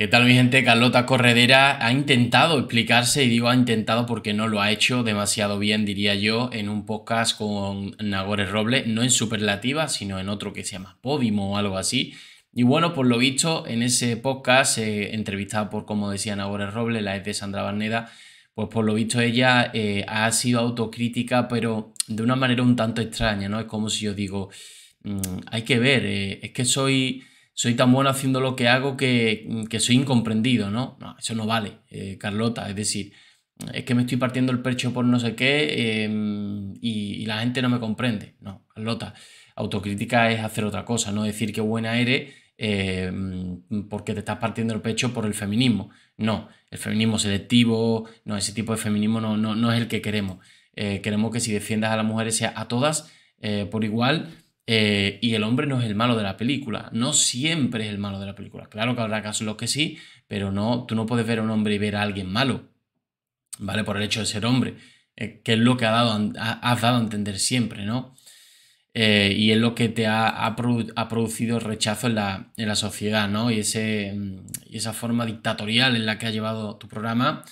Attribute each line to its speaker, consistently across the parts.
Speaker 1: ¿Qué tal mi gente? Carlota Corredera ha intentado explicarse y digo ha intentado porque no lo ha hecho demasiado bien, diría yo, en un podcast con Nagores Roble, no en Superlativa, sino en otro que se llama Podimo o algo así. Y bueno, por lo visto, en ese podcast, eh, entrevistada por, como decía Nagores Roble, la ex de Sandra Barneda, pues por lo visto ella eh, ha sido autocrítica, pero de una manera un tanto extraña, ¿no? Es como si yo digo, mm, hay que ver, eh, es que soy soy tan bueno haciendo lo que hago que, mm, soy incomprendido, ¿no? No, eso no vale, eh, Carlota. Es decir, es que me estoy partiendo el pecho por no sé qué em, y, la gente no me comprende. No, Carlota, autocrítica es hacer otra cosa, no decir que buena eres em, porque te estás partiendo el pecho por el feminismo. No, el feminismo selectivo, no, ese tipo de feminismo no, no, es el que queremos. Eh, queremos que si defiendas a las mujeres sea a todas eh, por igual eh, y el hombre no es el malo de la película, no siempre es el malo de la película. Claro que habrá casos en los que sí, pero no, tú no puedes ver a un hombre y ver a alguien malo, ¿vale? Por el hecho de ser hombre, eh, que es lo que ha dado, ha, has dado a entender siempre, ¿no? Eh, y es lo que te ha, producido el producido rechazo en la, sociedad, ¿no? Y, ese, mm, y esa forma dictatorial en la que ha llevado tu programa.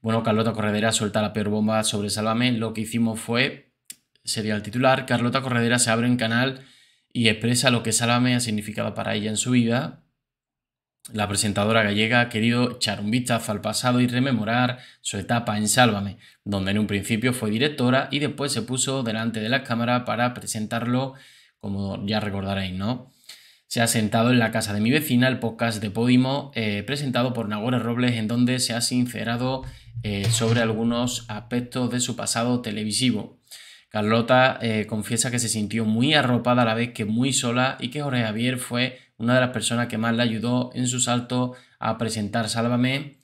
Speaker 1: Bueno, Carlota Corredera suelta la peor bomba sobre Sálvame. Lo que hicimos fue sería el titular, Carlota Corredera se abre en canal y expresa lo que Sálvame ha significado para ella en su vida. La presentadora gallega ha querido echar un vistazo al pasado y rememorar su etapa en Sálvame, donde en un principio fue directora y después se puso delante de la cámara para presentarlo, como ya recordaréis, ¿no? Se ha sentado en la casa de mi vecina el podcast de Podimo eh, presentado por Nagore Robles en donde se ha sincerado eh, sobre algunos aspectos de su pasado televisivo. Carlota eh, confiesa que se sintió muy arropada a la vez que muy sola y que Jorge Javier fue una de las personas que más le ayudó en su salto a presentar Sálvame.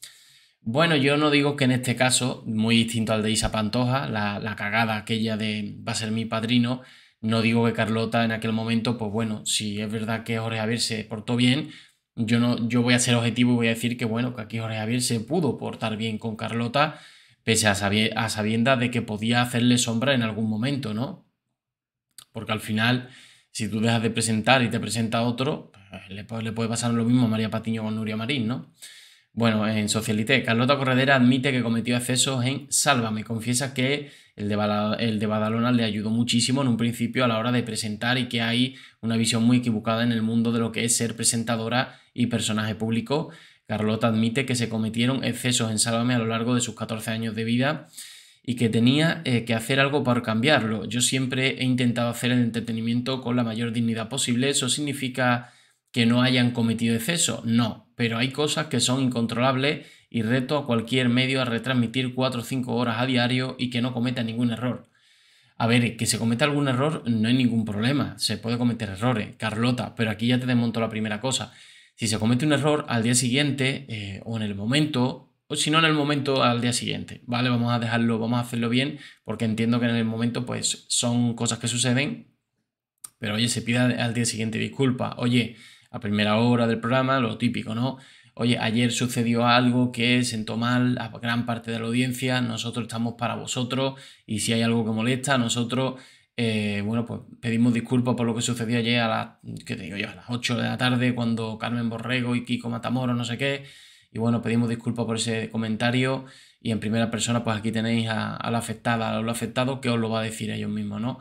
Speaker 1: Bueno, yo no digo que en este caso, muy distinto al de Isa Pantoja, la, cagada aquella de va a ser mi padrino, no digo que Carlota en aquel momento, pues bueno, si es verdad que Jorge Javier se portó bien, yo, no, yo voy a ser objetivo y voy a decir que bueno, que aquí Jorge Javier se pudo portar bien con Carlota, pese a, sabienda sabiendas de que podía hacerle sombra en algún momento, ¿no? Porque al final, si tú dejas de presentar y te presenta otro, pues, le, pues, le, puede pasar lo mismo a María Patiño con Nuria Marín, ¿no? Bueno, en Socialite, Carlota Corredera admite que cometió excesos en Sálvame. Confiesa que el de, Badalona le ayudó muchísimo en un principio a la hora de presentar y que hay una visión muy equivocada en el mundo de lo que es ser presentadora y personaje público. Carlota admite que se cometieron excesos en Sálvame a lo largo de sus 14 años de vida y que tenía eh, que hacer algo para cambiarlo. Yo siempre he intentado hacer el entretenimiento con la mayor dignidad posible. Eso significa que no hayan cometido exceso, no, pero hay cosas que son incontrolables y reto a cualquier medio a retransmitir 4 o 5 horas a diario y que no cometa ningún error. A ver, que se cometa algún error no hay ningún problema, se puede cometer errores, Carlota, pero aquí ya te desmonto la primera cosa. Si se comete un error al día siguiente eh, o en el momento, o si no en el momento al día siguiente, ¿vale? Vamos a dejarlo, vamos a hacerlo bien, porque entiendo que en el momento pues son cosas que suceden, pero oye, se pida al día siguiente disculpa, oye, a primera hora del programa, lo típico, ¿no? Oye, ayer sucedió algo que sentó mal a gran parte de la audiencia, nosotros estamos para vosotros y si hay algo que molesta, nosotros, eh, bueno, pues pedimos disculpas por lo que sucedió ayer a las, ¿qué te digo yo? A las 8 de la tarde cuando Carmen Borrego y Kiko Matamoros, no sé qué, y bueno, pedimos disculpas por ese comentario y en primera persona, pues aquí tenéis a, a la afectada, a lo afectado que os lo va a decir ellos mismos, ¿no?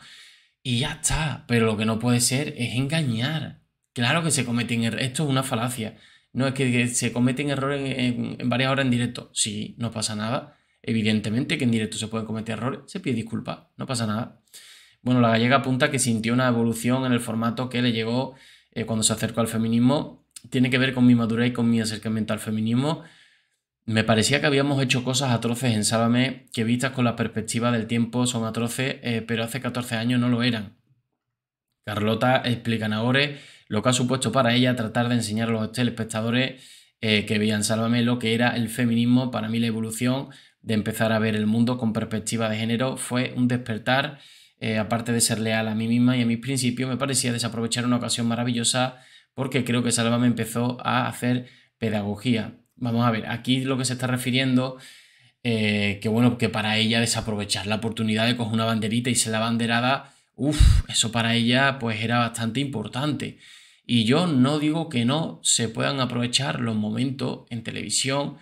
Speaker 1: Y ya está, pero lo que no puede ser es engañar, Claro que se cometen errores. Esto es una falacia. No es que se cometen errores en, varias horas en directo. Sí, no pasa nada. Evidentemente que en directo se pueden cometer errores. Se pide disculpas. No pasa nada. Bueno, la gallega apunta que sintió una evolución en el formato que le llegó eh, cuando se acercó al feminismo. Tiene que ver con mi madurez y con mi acercamiento al feminismo. Me parecía que habíamos hecho cosas atroces en Sábame que vistas con la perspectiva del tiempo son atroces, eh, pero hace 14 años no lo eran. Carlota explica ahora lo que ha supuesto para ella tratar de enseñar a los telespectadores eh, que veían Sálvame lo que era el feminismo. Para mí la evolución de empezar a ver el mundo con perspectiva de género fue un despertar. Eh, aparte de ser leal a mí misma y a mis principios, me parecía desaprovechar una ocasión maravillosa porque creo que Sálvame empezó a hacer pedagogía. Vamos a ver, aquí lo que se está refiriendo, eh, que bueno, que para ella desaprovechar la oportunidad de coger una banderita y ser la banderada, uff, eso para ella pues era bastante importante. Y yo no digo que no se puedan aprovechar los momentos en televisión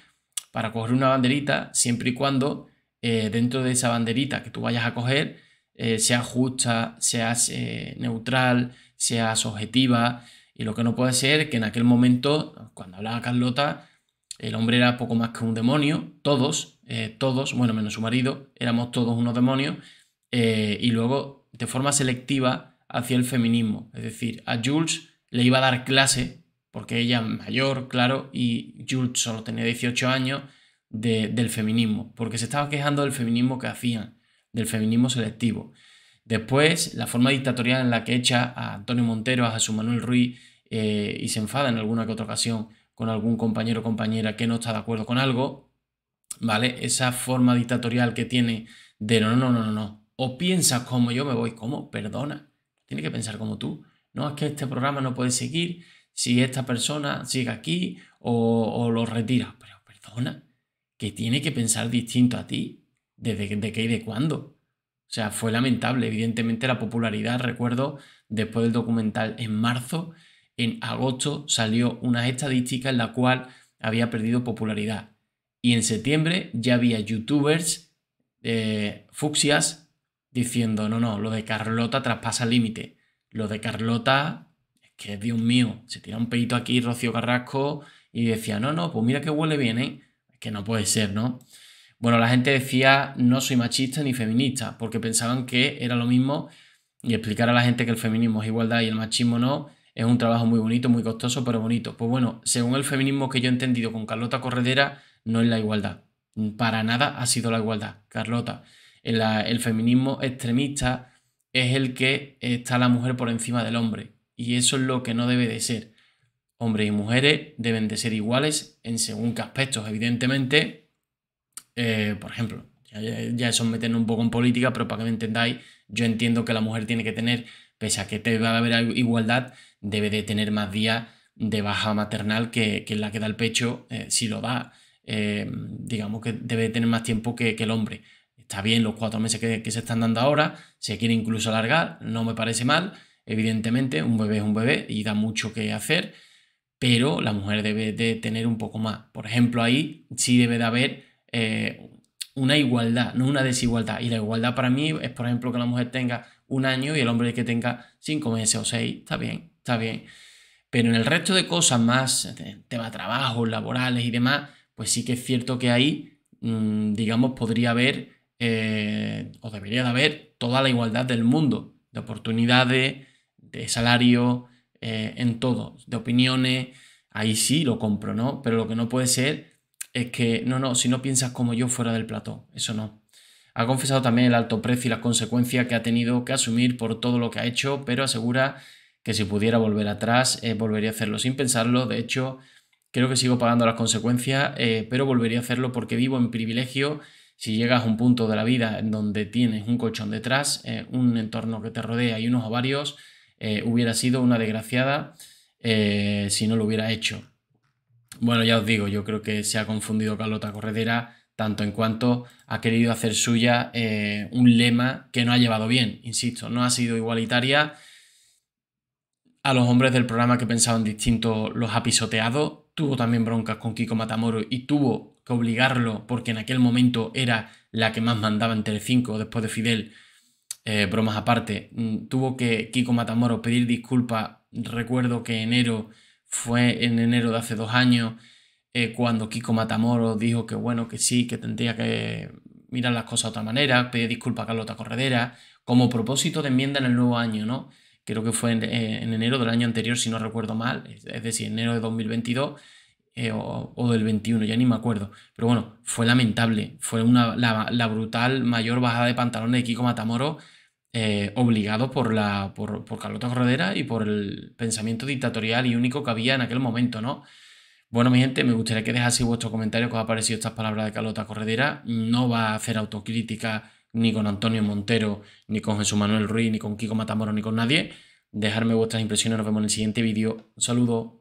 Speaker 1: para coger una banderita, siempre y cuando eh, dentro de esa banderita que tú vayas a coger eh, sea justa, sea eh, neutral, sea objetiva. Y lo que no puede ser es que en aquel momento, cuando hablaba Carlota, el hombre era poco más que un demonio, todos, eh, todos, bueno, menos su marido, éramos todos unos demonios, y luego de forma selectiva hacia el feminismo. Es decir, a Jules le iba a dar clase, porque ella mayor, claro, y Jules solo tenía 18 años, del feminismo, porque se estaba quejando del feminismo que hacían, del feminismo selectivo. Después, la forma dictatorial en la que echa a Antonio Montero, a Jesús Manuel Ruiz, eh, y se enfada en alguna que otra ocasión con algún compañero o compañera que no está de acuerdo con algo, ¿vale? Esa forma dictatorial que tiene de no, no, no, no, no. O piensas como yo me voy, como Perdona. Tiene que pensar como tú no es que este programa no puede seguir si esta persona sigue aquí o, lo retira. Pero perdona, que tiene que pensar distinto a ti, desde de qué y de cuándo. O sea, fue lamentable, evidentemente, la popularidad. Recuerdo, después del documental en marzo, en agosto salió una estadística en la cual había perdido popularidad. Y en septiembre ya había youtubers eh, fucsias diciendo, no, no, lo de Carlota traspasa límite. Lo de Carlota, es que Dios mío, se tira un peito aquí Rocío Carrasco y decía, no, no, pues mira que huele bien, ¿eh? que no puede ser, ¿no? Bueno, la gente decía, no soy machista ni feminista, porque pensaban que era lo mismo y explicar a la gente que el feminismo es igualdad y el machismo no, es un trabajo muy bonito, muy costoso, pero bonito. Pues bueno, según el feminismo que yo he entendido con Carlota Corredera, no es la igualdad. Para nada ha sido la igualdad, Carlota. el feminismo extremista es el que está la mujer por encima del hombre. Y eso es lo que no debe de ser. Hombres y mujeres deben de ser iguales en según qué aspectos. Evidentemente, eh, por ejemplo, ya, eso es meternos un poco en política, pero para que me entendáis, yo entiendo que la mujer tiene que tener, pese a que te va a haber igualdad, debe de tener más días de baja maternal que, que la que da el pecho, eh, si lo da, eh, digamos que debe de tener más tiempo que, que el hombre está bien los cuatro meses que, se están dando ahora, se quiere incluso alargar, no me parece mal, evidentemente, un bebé es un bebé y da mucho que hacer, pero la mujer debe de tener un poco más. Por ejemplo, ahí sí debe de haber eh, una igualdad, no una desigualdad. Y la igualdad para mí es, por ejemplo, que la mujer tenga un año y el hombre que tenga cinco meses o seis, está bien, está bien. Pero en el resto de cosas más, tema trabajos, laborales y demás, pues sí que es cierto que ahí, mm, digamos, podría haber eh, o debería de haber, toda la igualdad del mundo, de oportunidades, de salario, eh, en todo, de opiniones, ahí sí lo compro, ¿no? Pero lo que no puede ser es que, no, no, si no piensas como yo fuera del plató, eso no. Ha confesado también el alto precio y las consecuencias que ha tenido que asumir por todo lo que ha hecho, pero asegura que si pudiera volver atrás, eh, volvería a hacerlo sin pensarlo. De hecho, creo que sigo pagando las consecuencias, pero volvería a hacerlo porque vivo en privilegio si llegas a un punto de la vida en donde tienes un colchón detrás, eh, un entorno que te rodea y unos ovarios, varios, eh, hubiera sido una desgraciada eh, si no lo hubiera hecho. Bueno, ya os digo, yo creo que se ha confundido Carlota Corredera tanto en cuanto ha querido hacer suya un lema que no ha llevado bien, insisto, no ha sido igualitaria a los hombres del programa que pensaban distinto, los ha pisoteado, tuvo también broncas con Kiko Matamoro y tuvo que obligarlo, porque en aquel momento era la que más mandaba en 5 después de Fidel, eh, bromas aparte, mm, tuvo que Kiko Matamoros pedir disculpas. Recuerdo que enero fue en enero de hace dos años, eh, cuando Kiko Matamoros dijo que bueno, que sí, que tendría que mirar las cosas de otra manera, pedir disculpas a Carlota Corredera, como propósito de enmienda en el nuevo año, ¿no? Creo que fue en, eh, en enero del año anterior, si no recuerdo mal, es decir, enero de 2022 eh, o, del 21, ya ni me acuerdo. Pero bueno, fue lamentable. Fue una, la, brutal mayor bajada de pantalones de Kiko Matamoro, eh, obligado por, la, por, por Carlota Corredera y por el pensamiento dictatorial y único que había en aquel momento, ¿no? Bueno, mi gente, me gustaría que dejase vuestro comentario que os ha parecido estas palabras de Carlota Corredera. No va a hacer autocrítica ni con Antonio Montero, ni con Jesús Manuel Ruiz, ni con Kiko Matamoro, ni con nadie. Dejarme vuestras impresiones. Nos vemos en el siguiente vídeo. Un saludo.